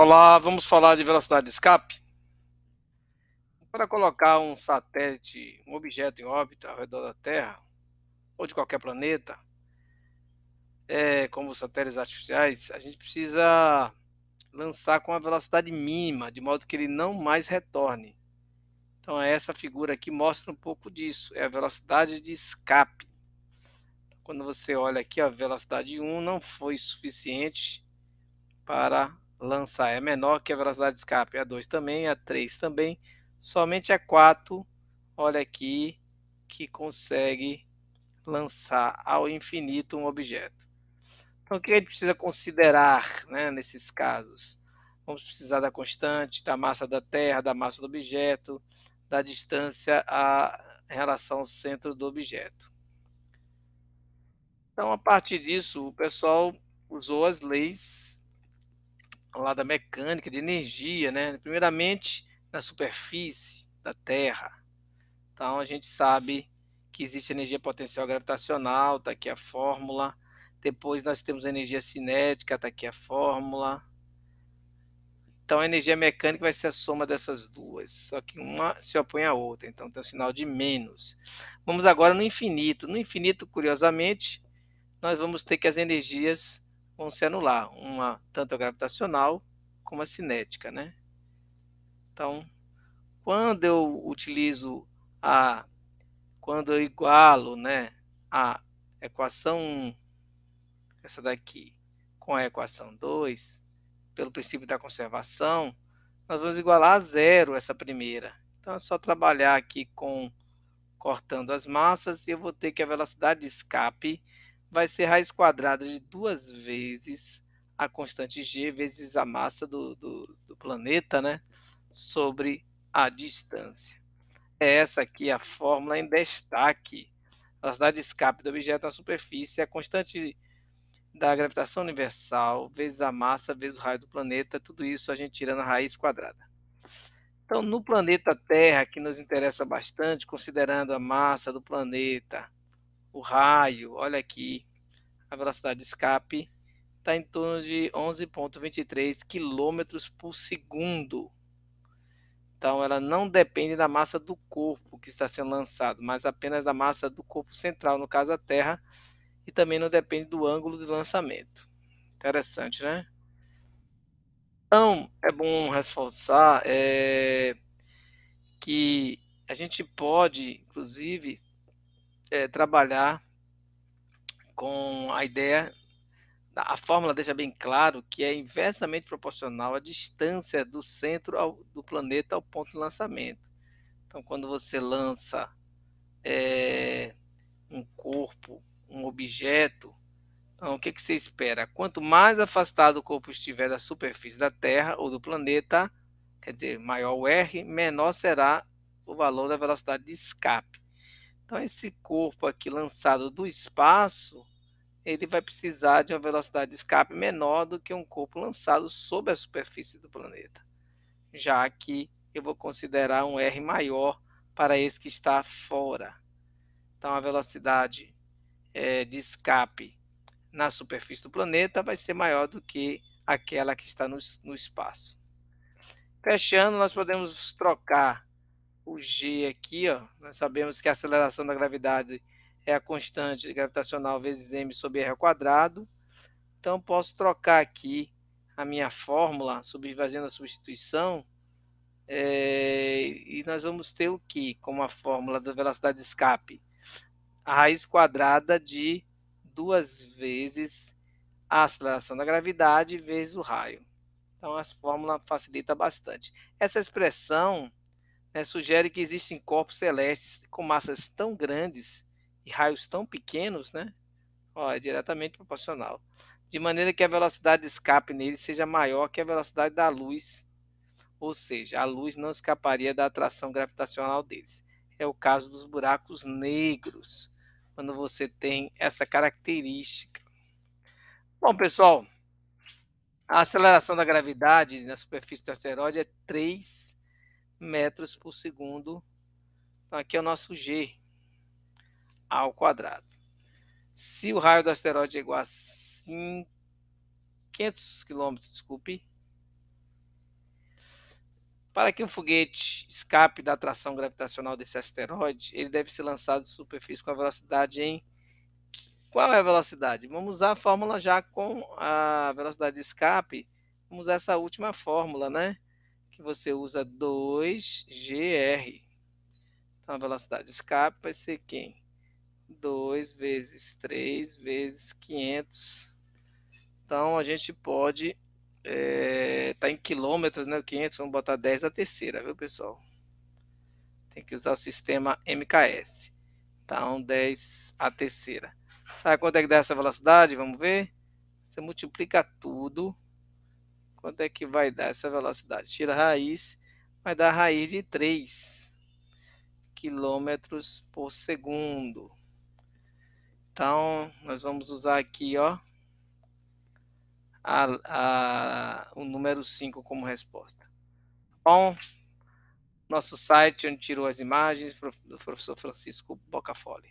Olá, vamos falar de velocidade de escape? Para colocar um satélite, um objeto em órbita ao redor da Terra, ou de qualquer planeta, é, como os satélites artificiais, a gente precisa lançar com a velocidade mínima, de modo que ele não mais retorne. Então, é essa figura aqui mostra um pouco disso, é a velocidade de escape. Quando você olha aqui, a velocidade 1 não foi suficiente para lançar é menor que a velocidade de escape, é a 2 também, é a 3 também, somente a 4, olha aqui, que consegue lançar ao infinito um objeto. Então, o que a gente precisa considerar né, nesses casos? Vamos precisar da constante, da massa da Terra, da massa do objeto, da distância a, em relação ao centro do objeto. Então, a partir disso, o pessoal usou as leis lá da mecânica, de energia, né? Primeiramente na superfície da Terra. Então a gente sabe que existe energia potencial gravitacional, está aqui a fórmula. Depois nós temos energia cinética, está aqui a fórmula. Então a energia mecânica vai ser a soma dessas duas, só que uma se opõe à outra, então tem o um sinal de menos. Vamos agora no infinito. No infinito, curiosamente, nós vamos ter que as energias vão se anular, uma tanto a gravitacional como a cinética, né? Então, quando eu utilizo a quando eu igualo, né, a equação essa daqui com a equação 2, pelo princípio da conservação, nós vamos igualar a zero essa primeira. Então é só trabalhar aqui com cortando as massas e eu vou ter que a velocidade de escape vai ser raiz quadrada de duas vezes a constante g vezes a massa do, do, do planeta, né? Sobre a distância. É essa aqui a fórmula em destaque. A velocidade de escape do objeto na superfície é a constante da gravitação universal vezes a massa vezes o raio do planeta. Tudo isso a gente tira na raiz quadrada. Então, no planeta Terra, que nos interessa bastante, considerando a massa do planeta, o raio, olha aqui, a velocidade de escape está em torno de 11,23 km por segundo. Então, ela não depende da massa do corpo que está sendo lançado, mas apenas da massa do corpo central, no caso a Terra, e também não depende do ângulo de lançamento. Interessante, né? Então, é bom reforçar é, que a gente pode, inclusive, é, trabalhar com a ideia, a fórmula deixa bem claro que é inversamente proporcional à distância do centro ao, do planeta ao ponto de lançamento. Então, quando você lança é, um corpo, um objeto, então o que, que você espera? Quanto mais afastado o corpo estiver da superfície da Terra ou do planeta, quer dizer, maior o R, menor será o valor da velocidade de escape. Então, esse corpo aqui lançado do espaço, ele vai precisar de uma velocidade de escape menor do que um corpo lançado sobre a superfície do planeta, já que eu vou considerar um R maior para esse que está fora. Então, a velocidade é, de escape na superfície do planeta vai ser maior do que aquela que está no, no espaço. Fechando, nós podemos trocar o G aqui, ó, nós sabemos que a aceleração da gravidade é a constante gravitacional vezes m sobre r ao quadrado. Então, posso trocar aqui a minha fórmula, fazendo a substituição, é, e nós vamos ter o que como a fórmula da velocidade de escape? A raiz quadrada de duas vezes a aceleração da gravidade vezes o raio. Então, a fórmula facilita bastante. Essa expressão né, sugere que existem corpos celestes com massas tão grandes e raios tão pequenos, né? Ó, é diretamente proporcional. De maneira que a velocidade de escape nele seja maior que a velocidade da luz, ou seja, a luz não escaparia da atração gravitacional deles. É o caso dos buracos negros, quando você tem essa característica. Bom, pessoal, a aceleração da gravidade na superfície do asteroide é 3 metros por segundo. Então, aqui é o nosso G ao quadrado. Se o raio do asteroide é igual a 500 quilômetros, desculpe, para que um foguete escape da atração gravitacional desse asteroide, ele deve ser lançado de superfície com a velocidade em. Qual é a velocidade? Vamos usar a fórmula já com a velocidade de escape. Vamos usar essa última fórmula, né? que você usa 2GR. Então, a velocidade de escape vai ser quem? 2 vezes 3 vezes 500. Então, a gente pode... É, tá em quilômetros, né? 500, vamos botar 10 da terceira, viu, pessoal? Tem que usar o sistema MKS. Então, 10 a terceira. Sabe quanto é que dá essa velocidade? Vamos ver. Você multiplica tudo Quanto é que vai dar essa velocidade? Tira a raiz, vai dar raiz de 3 quilômetros por segundo. Então, nós vamos usar aqui, ó, a, a, o número 5 como resposta. Bom, nosso site onde tirou as imagens do professor Francisco Bocafoli.